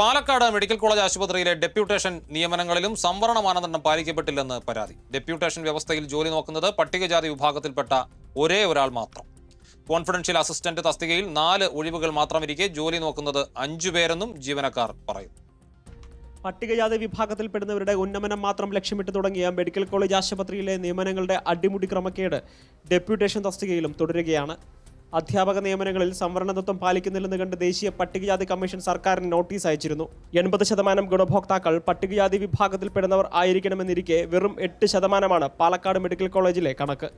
Palakkad medical college ആശുപത്രിയിലെ deputation നിയമനങ്ങളിലും സംവരണ മാനദണ്ഡം പാലിക്കപ്പെട്ടില്ലെന്ന് പരാതി ഡെപ്യൂട്ടേഷൻ വ്യവസ്ഥയിൽ ജോലി നോക്കുന്നത് പട്ടികജാതി വിഭാഗത്തിൽപ്പെട്ട ഒരേ ഒരാൾ മാത്രം കോൺഫിഡൻഷ്യൽ അസിസ്റ്റന്റ് തസ്തികയിൽ നാല് ഒഴിവുകൾ മാത്രമിരിക്കെ ജോലി നോക്കുന്നത് അഞ്ചു പേരെന്നും ജീവനക്കാർ പറയുന്നു പട്ടികജാതി വിഭാഗത്തിൽപ്പെടുന്നവരുടെ ഉന്നമനം മാത്രം ലക്ഷ്യമിട്ട് തുടങ്ങിയ മെഡിക്കൽ കോളേജ് ആശുപത്രിയിലെ നിയമനങ്ങളുടെ അടിമുടി ക്രമക്കേട് ഡെപ്യൂട്ടേഷൻ തസ്തികയിലും തുടരുകയാണ് അധ്യാപക നിയമനങ്ങളിൽ സംവരണതത്വം പാലിക്കുന്നില്ലെന്ന് കണ്ട് ദേശീയ പട്ടികജാതി കമ്മീഷൻ സർക്കാരിന് നോട്ടീസ് അയച്ചിരുന്നു എൺപത് ശതമാനം ഗുണഭോക്താക്കൾ പട്ടികജാതി വിഭാഗത്തിൽപ്പെടുന്നവർ ആയിരിക്കണമെന്നിരിക്കെ വെറും എട്ട് ശതമാനമാണ് പാലക്കാട് മെഡിക്കൽ കോളേജിലെ കണക്ക്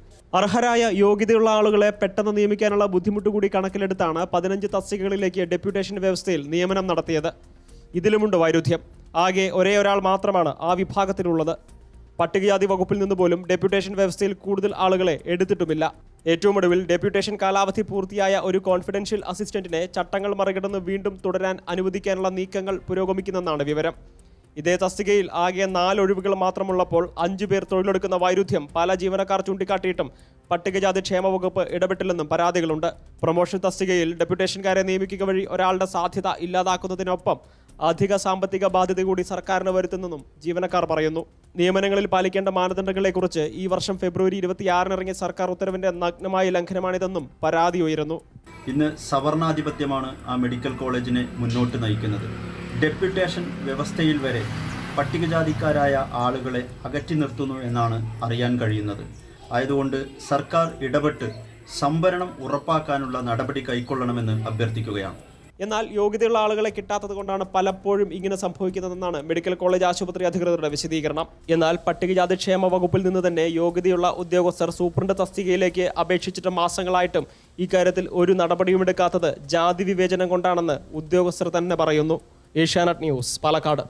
അർഹരായ യോഗ്യതയുള്ള ആളുകളെ പെട്ടെന്ന് നിയമിക്കാനുള്ള ബുദ്ധിമുട്ട് കൂടി കണക്കിലെടുത്താണ് പതിനഞ്ച് തസ്തികകളിലേക്ക് ഡെപ്യൂട്ടേഷൻ വ്യവസ്ഥയിൽ നിയമനം നടത്തിയത് ഇതിലുമുണ്ട് വൈരുദ്ധ്യം ആകെ ഒരേ ഒരാൾ മാത്രമാണ് ആ വിഭാഗത്തിലുള്ളത് പട്ടികജാതി വകുപ്പിൽ നിന്ന് പോലും ഡെപ്യൂട്ടേഷൻ വ്യവസ്ഥയിൽ കൂടുതൽ ആളുകളെ എടുത്തിട്ടുമില്ല ഏറ്റവും ഒടുവിൽ ഡെപ്യൂട്ടേഷൻ കാലാവധി പൂർത്തിയായ ഒരു കോൺഫിഡൻഷ്യൽ അസിസ്റ്റന്റിനെ ചട്ടങ്ങൾ മറികടന്ന് വീണ്ടും തുടരാൻ അനുവദിക്കാനുള്ള നീക്കങ്ങൾ പുരോഗമിക്കുന്നെന്നാണ് വിവരം ഇതേ തസ്തികയിൽ ആകെ നാല് ഒഴിവുകൾ മാത്രമുള്ളപ്പോൾ അഞ്ചു പേർ തൊഴിലെടുക്കുന്ന വൈരുദ്ധ്യം പല ജീവനക്കാർ ചൂണ്ടിക്കാട്ടിയിട്ടും പട്ടികജാതി ക്ഷേമ വകുപ്പ് ഇടപെട്ടില്ലെന്നും പരാതികളുണ്ട് പ്രൊമോഷൻ തസ്തികയിൽ ഡെപ്യൂട്ടേഷൻകാരെ നിയമിക്കുക വഴി ഒരാളുടെ സാധ്യത ഇല്ലാതാക്കുന്നതിനൊപ്പം അധിക സാമ്പത്തിക ബാധ്യത കൂടി സർക്കാരിന് വരുത്തുന്നെന്നും ജീവനക്കാർ പറയുന്നു നിയമനങ്ങളിൽ പാലിക്കേണ്ട മാനദണ്ഡങ്ങളെക്കുറിച്ച് ഈ വർഷം ഫെബ്രുവരി ഇരുപത്തിയാറിന് ഇറങ്ങിയ സർക്കാർ ഉത്തരവിന്റെ നഗ്നമായ ലംഘനമാണിതെന്നും പരാതി ഉയരുന്നു ഇന്ന് സവർണാധിപത്യമാണ് ആ മെഡിക്കൽ കോളേജിനെ മുന്നോട്ട് നയിക്കുന്നത് ഡെപ്യൂട്ടേഷൻ വ്യവസ്ഥയിൽ വരെ പട്ടികജാതിക്കാരായ ആളുകളെ അകറ്റി നിർത്തുന്നു എന്നാണ് അറിയാൻ കഴിയുന്നത് ആയതുകൊണ്ട് സർക്കാർ ഇടപെട്ട് സംവരണം ഉറപ്പാക്കാനുള്ള നടപടി കൈക്കൊള്ളണമെന്ന് അഭ്യർത്ഥിക്കുകയാണ് എന്നാൽ യോഗ്യതയുള്ള ആളുകളെ കിട്ടാത്തത് കൊണ്ടാണ് പലപ്പോഴും ഇങ്ങനെ സംഭവിക്കുന്നതെന്നാണ് മെഡിക്കൽ കോളേജ് ആശുപത്രി അധികൃതരുടെ വിശദീകരണം എന്നാൽ പട്ടികജാതി ക്ഷേമ വകുപ്പിൽ നിന്ന് തന്നെ യോഗ്യതയുള്ള ഉദ്യോഗസ്ഥർ സൂപ്രണ്ട് തസ്തികയിലേക്ക് അപേക്ഷിച്ചിട്ട് മാസങ്ങളായിട്ടും ഇക്കാര്യത്തിൽ ഒരു നടപടിയും എടുക്കാത്തത് ജാതി വിവേചനം കൊണ്ടാണെന്ന് ഉദ്യോഗസ്ഥർ തന്നെ പറയുന്നു ഏഷ്യാനെറ്റ് ന്യൂസ് പാലക്കാട്